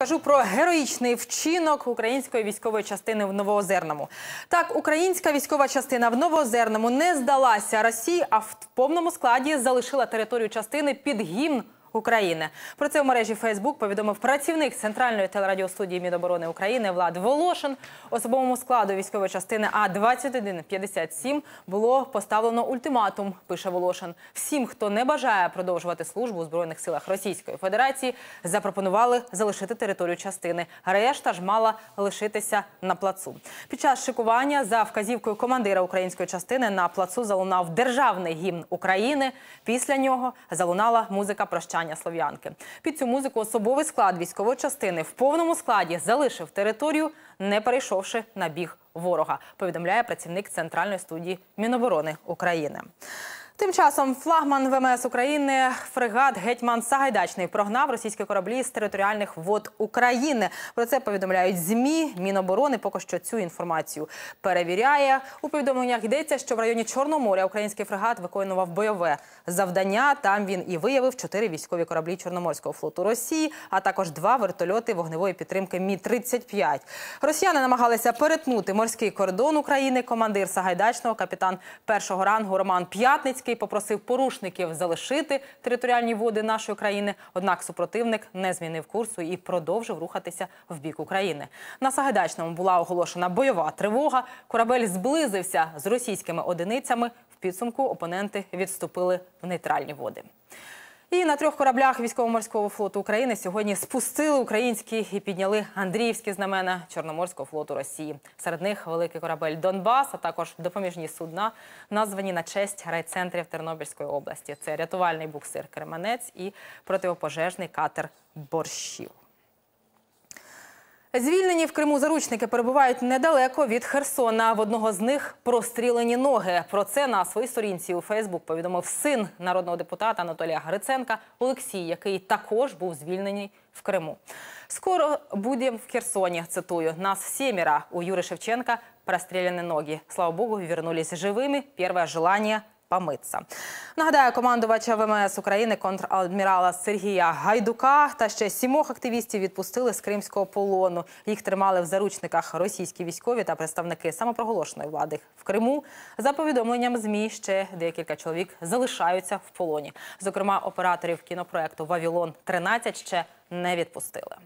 Кажу про героїчний вчинок української військової частини в Новоозерному. Так, українська військова частина в Новоозерному не здалася Росії, а в повному складі залишила територію частини під гімн України. Про це в мережі Фейсбук повідомив працівник центральної телерадіостудії Міноборони України Влад Волошин. Особовому складу військової частини А 2157 було поставлено ультиматум. Пише Волошин. Всім, хто не бажає продовжувати службу у збройних силах Російської Федерації, запропонували залишити територію частини. Решта ж мала лишитися на плацу. Під час шикування за вказівкою командира української частини на плацу залунав державний гімн України. Після нього залунала музика прощання навчання слов'янки. Під цю музику особовий склад військової частини в повному складі залишив територію, не перейшовши на біг ворога. Повідомляє працівник центральної студії Міноборони України. Тим часом флагман ВМС України фрегат Гетьман Сагайдачний прогнав російські кораблі з територіальних вод України. Про це повідомляють змі Міноборони. Поки що цю інформацію перевіряє. У повідомленнях йдеться, що в районі Чорноморя український фрегат виконував бойове завдання. Там він і виявив чотири військові кораблі Чорноморського флоту Росії, а також два вертольоти вогневої підтримки. Мі 35 Росіяни намагалися перетнути морський кордон України. Командир Сагайдачного, капітан першого рангу Роман П'ятницький. Зеленський попросив порушників залишити територіальні води нашої країни. Однак супротивник не змінив курсу і продовжив рухатися в бік України. На Сагайдачному була оголошена бойова тривога. Корабель зблизився з російськими одиницями. В підсумку опоненти відступили в нейтральні води. І на трьох кораблях військово-морського флоту України сьогодні спустили українські і підняли Андріївські знамена Чорноморського флоту Росії. Серед них великий корабель Донбас, а також допоміжні судна, названі на честь райцентрів Тернопільської області. Це рятувальний буксир Кременець і противопожежний катер борщів. Звільнені в Криму заручники перебувають недалеко від Херсона. В одного з них прострілені ноги. Про це на своїй сторінці у Фейсбук повідомив син народного депутата Анатолія Гриценка Олексій, який також був звільнений в Криму. Скоро будемо в Херсоні. Цитую нас сіміра у Юри Шевченка простріляні ноги. Слава Богу, вернулись живими. Перше желання помитися. Нагадаю, командувача ВМС України контрадмірала Сергія Гайдука та ще сімох активістів відпустили з кримського полону. Їх тримали в заручниках російські військові та представники самопроголошеної влади в Криму. За повідомленням змі ще декілька чоловік залишаються в полоні. Зокрема, операторів кінопроекту Вавілон 13 ще не відпустили.